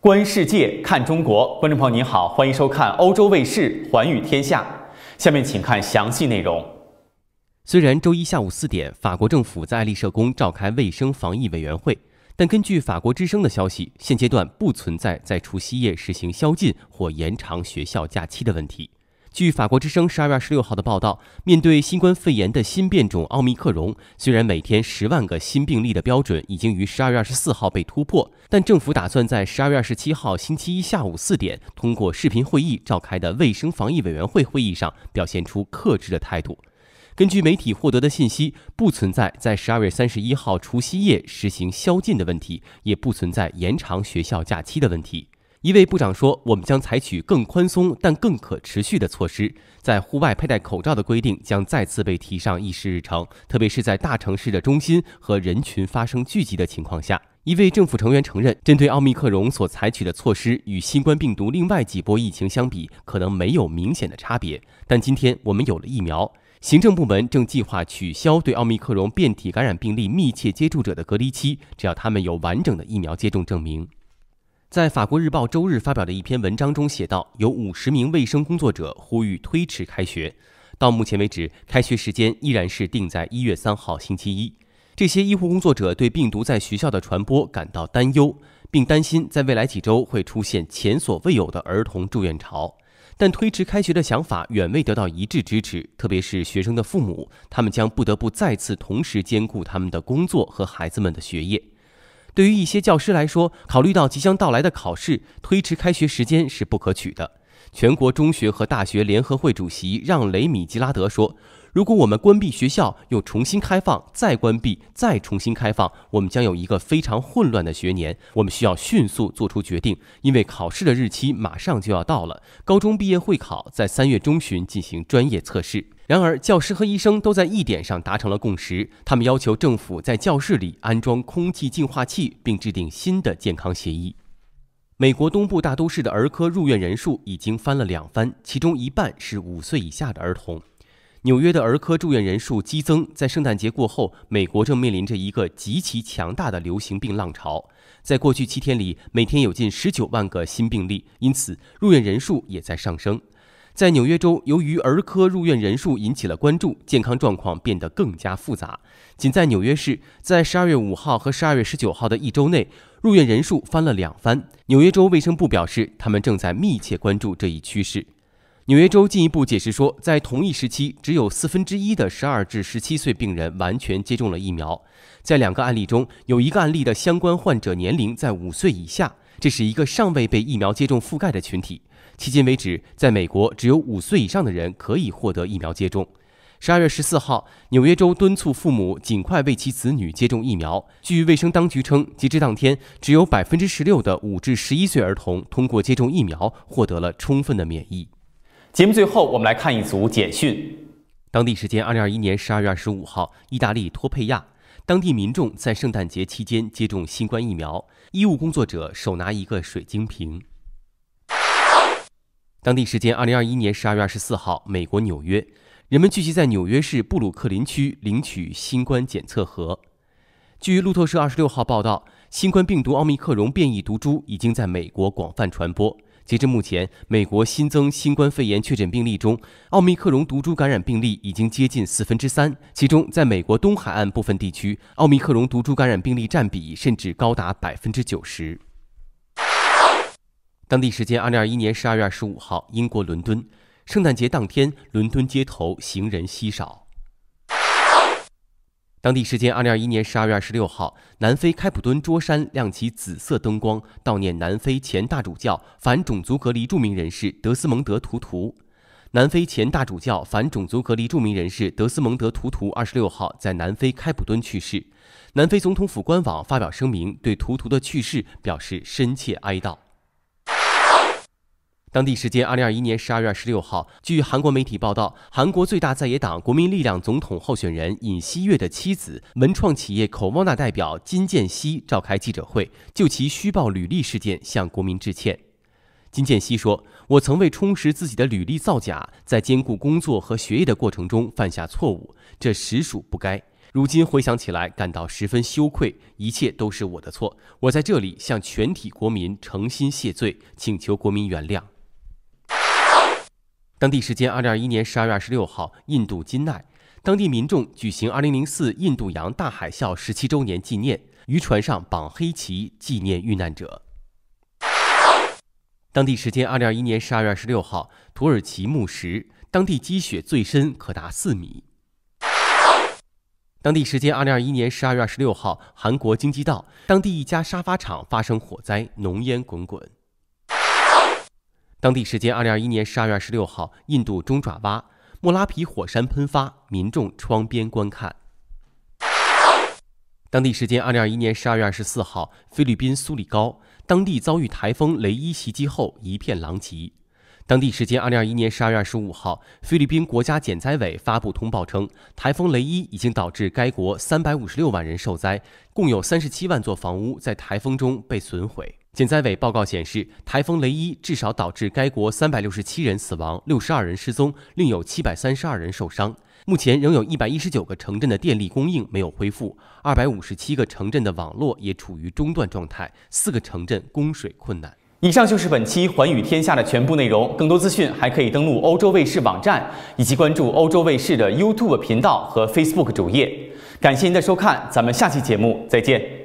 观世界，看中国。观众朋友您好，欢迎收看欧洲卫视《寰宇天下》。下面请看详细内容。虽然周一下午四点，法国政府在爱丽舍宫召开卫生防疫委员会，但根据法国之声的消息，现阶段不存在在除夕夜实行宵禁或延长学校假期的问题。据法国之声十二月二十六号的报道，面对新冠肺炎的新变种奥密克戎，虽然每天十万个新病例的标准已经于十二月二十四号被突破，但政府打算在十二月二十七号星期一下午四点通过视频会议召开的卫生防疫委员会会议上表现出克制的态度。根据媒体获得的信息，不存在在十二月三十一号除夕夜实行宵禁的问题，也不存在延长学校假期的问题。一位部长说：“我们将采取更宽松但更可持续的措施。在户外佩戴口罩的规定将再次被提上议事日程，特别是在大城市的中心和人群发生聚集的情况下。”一位政府成员承认，针对奥密克戎所采取的措施与新冠病毒另外几波疫情相比，可能没有明显的差别。但今天我们有了疫苗，行政部门正计划取消对奥密克戎变体感染病例密切接触者的隔离期，只要他们有完整的疫苗接种证明。在法国日报周日发表的一篇文章中写道，有五十名卫生工作者呼吁推迟开学。到目前为止，开学时间依然是定在一月三号星期一。这些医护工作者对病毒在学校的传播感到担忧，并担心在未来几周会出现前所未有的儿童住院潮。但推迟开学的想法远未得到一致支持，特别是学生的父母，他们将不得不再次同时兼顾他们的工作和孩子们的学业。对于一些教师来说，考虑到即将到来的考试，推迟开学时间是不可取的。全国中学和大学联合会主席让·雷米·吉拉德说。如果我们关闭学校又重新开放，再关闭再重新开放，我们将有一个非常混乱的学年。我们需要迅速做出决定，因为考试的日期马上就要到了。高中毕业会考在三月中旬进行专业测试。然而，教师和医生都在一点上达成了共识：他们要求政府在教室里安装空气净化器，并制定新的健康协议。美国东部大都市的儿科入院人数已经翻了两番，其中一半是五岁以下的儿童。纽约的儿科住院人数激增，在圣诞节过后，美国正面临着一个极其强大的流行病浪潮。在过去七天里，每天有近十九万个新病例，因此入院人数也在上升。在纽约州，由于儿科入院人数引起了关注，健康状况变得更加复杂。仅在纽约市，在十二月五号和十二月十九号的一周内，入院人数翻了两番。纽约州卫生部表示，他们正在密切关注这一趋势。纽约州进一步解释说，在同一时期，只有四分之一的十二至十七岁病人完全接种了疫苗。在两个案例中，有一个案例的相关患者年龄在五岁以下，这是一个尚未被疫苗接种覆盖的群体。迄今为止，在美国只有五岁以上的人可以获得疫苗接种。十二月十四号，纽约州敦促父母尽快为其子女接种疫苗。据卫生当局称，截至当天，只有百分之十六的五至十一岁儿童通过接种疫苗获得了充分的免疫。节目最后，我们来看一组简讯。当地时间2021年12月25号，意大利托佩亚，当地民众在圣诞节期间接种新冠疫苗。医务工作者手拿一个水晶瓶。当地时间2021年12月24号，美国纽约，人们聚集在纽约市布鲁克林区领取新冠检测盒。据路透社26号报道，新冠病毒奥密克戎变异毒株已经在美国广泛传播。截至目前，美国新增新冠肺炎确诊病例中，奥密克戎毒株感染病例已经接近四分之三。其中，在美国东海岸部分地区，奥密克戎毒株感染病例占比甚至高达百分之九十。当地时间二零二一年十二月二十五号，英国伦敦，圣诞节当天，伦敦街头行人稀少。当地时间二零二一年十二月二十六号，南非开普敦桌山亮起紫色灯光，悼念南非前大主教、反种族隔离著名人士德斯蒙德·图图。南非前大主教、反种族隔离著名人士德斯蒙德·图图二十六号在南非开普敦去世。南非总统府官网发表声明，对图图的去世表示深切哀悼。当地时间二零二一年十二月二十六号，据韩国媒体报道，韩国最大在野党国民力量总统候选人尹锡月的妻子、文创企业口猫娜代表金建熙召开记者会，就其虚报履历事件向国民致歉。金建熙说：“我曾为充实自己的履历造假，在兼顾工作和学业的过程中犯下错误，这实属不该。如今回想起来，感到十分羞愧，一切都是我的错。我在这里向全体国民诚心谢罪，请求国民原谅。”当地时间二零二一年十二月二十六号，印度金奈当地民众举行二零零四印度洋大海啸十七周年纪念，渔船上绑黑旗纪念遇难者。当地时间二零二一年十二月二十六号，土耳其穆什当地积雪最深可达四米。当地时间二零二一年十二月二十六号，韩国京畿道当地一家沙发厂发生火灾，浓烟滚滚。当地时间二零二一年十二月二十六号，印度中爪哇莫拉皮火山喷发，民众窗边观看。当地时间二零二一年十二月二十四号，菲律宾苏里高当地遭遇台风雷伊袭击后一片狼藉。当地时间二零二一年十二月二十五号，菲律宾国家减灾委发布通报称，台风雷伊已经导致该国三百五十六万人受灾，共有三十七万座房屋在台风中被损毁。减灾委报告显示，台风雷伊至少导致该国三百六十七人死亡、六十二人失踪，另有七百三十二人受伤。目前仍有一百一十九个城镇的电力供应没有恢复，二百五十七个城镇的网络也处于中断状态，四个城镇供水困难。以上就是本期《寰宇天下》的全部内容。更多资讯还可以登录欧洲卫视网站，以及关注欧洲卫视的 YouTube 频道和 Facebook 主页。感谢您的收看，咱们下期节目再见。